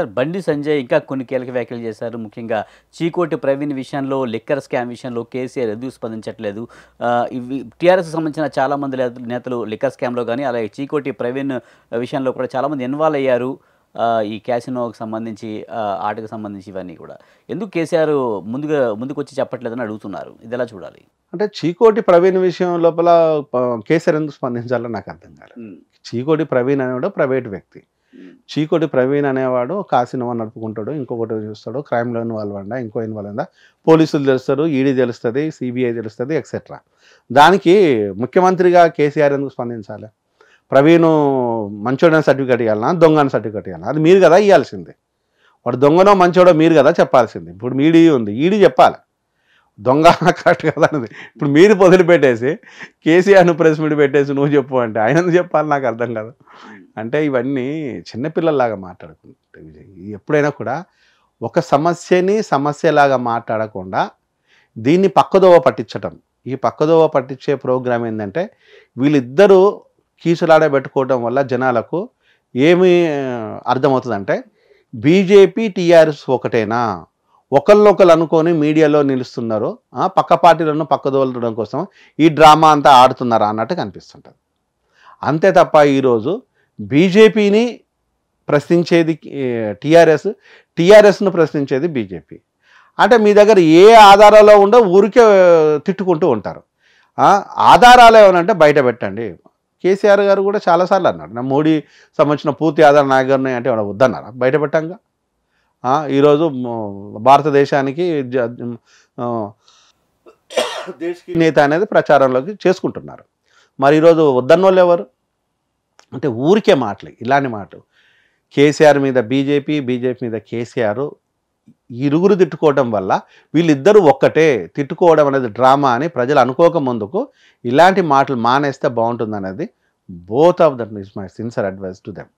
sir బండి సంజయ్ ఇంకా కొన్ని కీలక వ్యాఖ్యలు చేశారు ముఖ్యంగా చీకోటి ప్రవీణ్ విషయంలో లిక్కర్ స్కామ్ విషయంలో కేసీఆర్ ఎదురు స్పందించట్లేదు ఇవి టీఆర్ఎస్ సంబంధించిన చాలామంది నేతలు లిక్కర్ స్కామ్లో కానీ అలాగే చీకోటి ప్రవీణ్ విషయంలో కూడా చాలామంది ఇన్వాల్వ్ అయ్యారు ఈ క్యాసినోకి సంబంధించి ఆటకు సంబంధించి ఇవన్నీ కూడా ఎందుకు కేసీఆర్ ముందుగా ముందుకొచ్చి చెప్పట్లేదని అడుగుతున్నారు ఇది ఎలా చూడాలి అంటే చీకోటి ప్రవీణ్ విషయం లోపల కేసీఆర్ ఎందుకు స్పందించాలో నాకు అర్థం కాలేదు చీకోటి ప్రవీణ్ అనేవాడు ప్రైవేట్ వ్యక్తి చీకోటి ప్రవీణ్ అనేవాడు కాసినవా నడుపుకుంటాడు ఇంకొకటి చూస్తాడు క్రైమ్లో ఇన్వాల్వ్ అండా ఇంకో ఇన్వాల్వ్ అందా పోలీసులు తెలుస్తారు ఈడీ తెలుస్తుంది సిబిఐ తెలుస్తుంది ఎక్సెట్రా దానికి ముఖ్యమంత్రిగా కేసీఆర్ ఎందుకు స్పందించాలి ప్రవీణ్ మంచోడని సర్టిఫికేట్ ఇవ్వాలన్నా అని సర్టిఫికేట్ ఇవ్వాలన్నా అది మీరు కదా ఇవ్వాల్సిందే వాడు దొంగనో మంచోడో మీరు కదా చెప్పాల్సింది ఇప్పుడు మీడీ ఉంది ఈడీ చెప్పాలి దొంగ కరెక్ట్ కదా అన్నది ఇప్పుడు మీరు పొదులు పెట్టేసి కేసీఆర్ను ప్రెస్ మీట్ పెట్టేసి నువ్వు చెప్పు అంటే ఆయన చెప్పాలి నాకు అర్థం కాదు అంటే ఇవన్నీ చిన్నపిల్లల్లాగా మాట్లాడుకుంటే విజయ్ ఎప్పుడైనా కూడా ఒక సమస్యని సమస్యలాగా మాట్లాడకుండా దీన్ని పక్కదోవ పట్టించటం ఈ పక్కదోవ పట్టించే ప్రోగ్రామ్ ఏంటంటే వీళ్ళిద్దరూ కీసులాడబెట్టుకోవడం వల్ల జనాలకు ఏమి అర్థమవుతుందంటే బీజేపీ టీఆర్ఎస్ ఒకటేనా ఒకళ్ళొకళ్ళు అనుకొని మీడియాలో నిలుస్తున్నారో పక్క పార్టీలను పక్కదోలడం కోసం ఈ డ్రామా అంతా ఆడుతున్నారా అన్నట్టు కనిపిస్తుంటుంది అంతే తప్ప ఈరోజు బీజేపీని ప్రశ్నించేది టీఆర్ఎస్ టీఆర్ఎస్ను ప్రశ్నించేది బీజేపీ అంటే మీ దగ్గర ఏ ఆధారాలు ఉండో ఊరికే తిట్టుకుంటూ ఉంటారు ఆధారాలు ఏమనంటే బయట పెట్టండి కేసీఆర్ గారు కూడా చాలాసార్లు అన్నారు నా మోడీ సంబంధించిన పూర్తి ఆధార నాయకుడిని అంటే వద్దన్నారా బయట పెట్టంగా ఈరోజు భారతదేశానికి నేత అనేది ప్రచారంలోకి చేసుకుంటున్నారు మరి ఈరోజు వద్దన్నోళ్ళు ఎవరు అంటే ఊరికే మాటలు ఇలాంటి మాటలు కేసీఆర్ మీద బీజేపీ బీజేపీ మీద కేసీఆర్ ఇరుగురు తిట్టుకోవడం వల్ల వీళ్ళిద్దరూ ఒక్కటే తిట్టుకోవడం అనేది డ్రామా అని ప్రజలు అనుకోక ముందుకు ఇలాంటి మాటలు మానేస్తే బాగుంటుంది అనేది both of that is my sincere advice to them